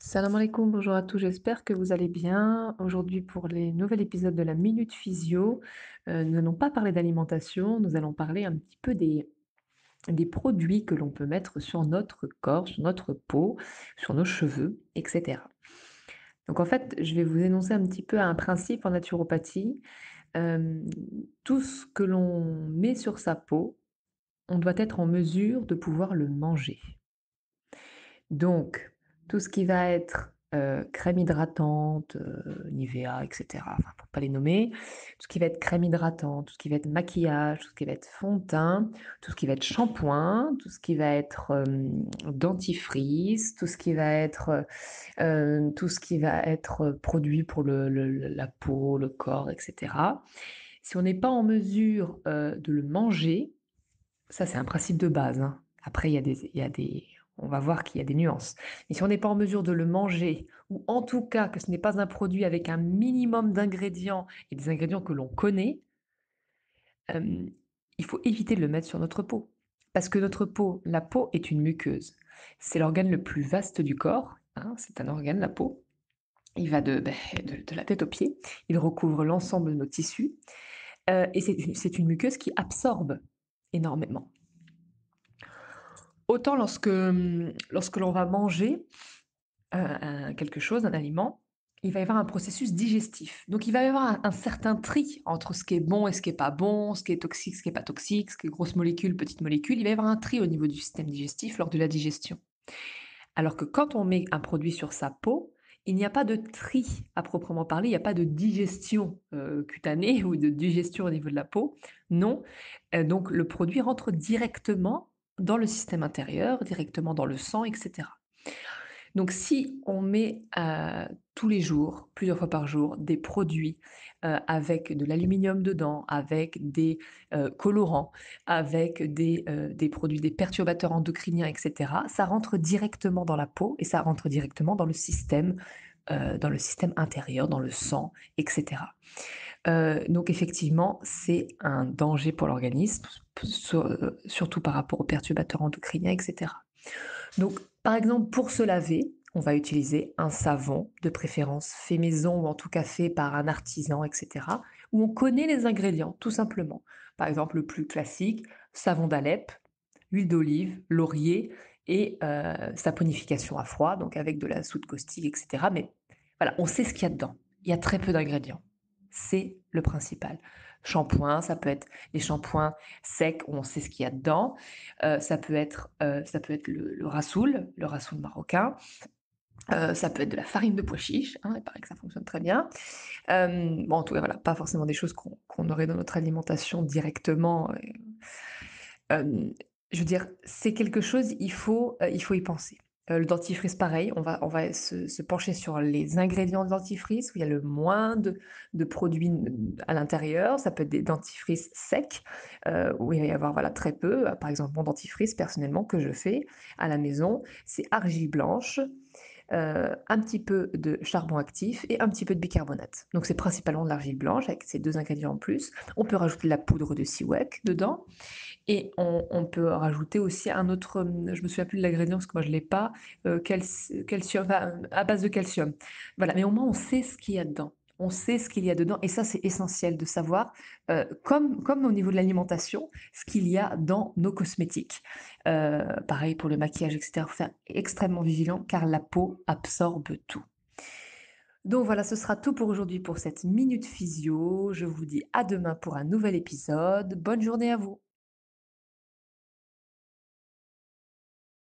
Salam alaikum, bonjour à tous, j'espère que vous allez bien. Aujourd'hui, pour les nouveaux épisodes de la Minute Physio, euh, nous n'allons pas parler d'alimentation, nous allons parler un petit peu des, produits que l'on peut mettre sur notre corps, sur notre peau, sur nos cheveux, etc. Donc en fait, je vais vous énoncer un petit peu un principe en naturopathie. Euh, tout ce que l'on met sur sa peau, on doit être en mesure de pouvoir le manger. Donc, tout ce qui va être crème hydratante, Nivea, etc. Enfin, pour pas les nommer. Tout ce qui va être crème hydratante, tout ce qui va être maquillage, tout ce qui va être fond de teint, tout ce qui va être shampoing, tout ce qui va être dentifrice, tout ce qui va être tout ce qui va être produit pour le, la peau, le corps, etc. Si on n'est pas en mesure de le manger, ça c'est un principe de base. Hein. Après, il y a des, il y a des on va voir qu'il y a des nuances. Mais si on n'est pas en mesure de le manger, ou en tout cas que ce n'est pas un produit avec un minimum d'ingrédients et des ingrédients que l'on connaît, euh, il faut éviter de le mettre sur notre peau. Parce que notre peau, la peau est une muqueuse. C'est l'organe le plus vaste du corps. Hein, c'est un organe, la peau. Il va ben, de, de, la tête aux pieds. Il recouvre l'ensemble de nos tissus. Euh, et c'est une muqueuse qui absorbe énormément autant lorsque, mmh, lorsque l'on va manger euh, quelque chose, un aliment, il va y avoir un processus digestif. Donc il va y avoir un, certain tri entre ce qui est bon et ce qui est pas bon, ce qui est toxique, ce qui est pas toxique, ce qui est grosse molécule, petite molécule. Il va y avoir un tri au niveau du système digestif lors de la digestion. Alors que quand on met un produit sur sa peau, il n'y a pas de tri à proprement parler, il n'y a pas de digestion euh, cutanée ou de digestion au niveau de la peau. Non, euh, donc le produit rentre directement dans le système intérieur, directement dans le sang, etc. Donc si on met euh, tous les jours, plusieurs fois par jour, des produits euh, avec de l'aluminium dedans, avec des euh, colorants, avec des, des, produits, des perturbateurs endocriniens, etc., ça rentre directement dans la peau et ça rentre directement dans le système, dans le système intérieur, dans le sang, etc. Euh, donc effectivement, c'est un danger pour l'organisme, euh, surtout par rapport aux perturbateurs endocriniens, etc. Donc par exemple, pour se laver, on va utiliser un savon, de préférence fait maison ou en tout cas fait par un artisan, etc., où on connaît les ingrédients, tout simplement. Par exemple, le plus classique, savon d'Alep, huile d'olive, laurier et euh, saponification à froid, donc avec de la soude caustique, etc. Mais voilà, on sait ce qu'il y a dedans. Il y a très peu d'ingrédients c'est le principal. Shampoing, ça peut être les shampoings secs où on sait ce qu'il y a dedans. Euh, ça peut être, euh, ça peut être le, le rasoul, le rasoul marocain. Euh, ça peut être de la farine de pois chiche, hein, il paraît que ça fonctionne très bien. bon, en tout cas, voilà, pas forcément des choses qu'on aurait dans notre alimentation directement. je veux dire, c'est quelque chose, il il faut y penser. Euh, le dentifrice, pareil, on va, on va se, pencher sur les ingrédients de dentifrice, où il y a le moins de, produits à l'intérieur. Ça peut être des dentifrices secs, euh, où il va y avoir voilà, très peu. Par exemple, mon dentifrice, personnellement, que je fais à la maison, c'est argile blanche euh, un petit peu de charbon actif et un petit peu de bicarbonate. Donc c'est principalement de l'argile blanche avec ces deux ingrédients en plus. On peut rajouter de la poudre de siwak dedans et on, peut rajouter aussi un autre, hum, je me souviens plus de l'ingrédient parce que moi je l'ai pas, euh, calcium, à base de calcium. Voilà, mais au moins on sait ce qu'il y a dedans on sait ce qu'il y a dedans, et ça c'est essentiel de savoir, euh, comme, comme au niveau de l'alimentation, ce qu'il y a dans nos cosmétiques. Euh, pareil pour le maquillage, etc. Faut faire extrêmement vigilant car la peau absorbe tout. Donc voilà, ce sera tout pour aujourd'hui pour cette minute physio. Je vous dis à demain pour un nouvel épisode. Bonne journée à vous.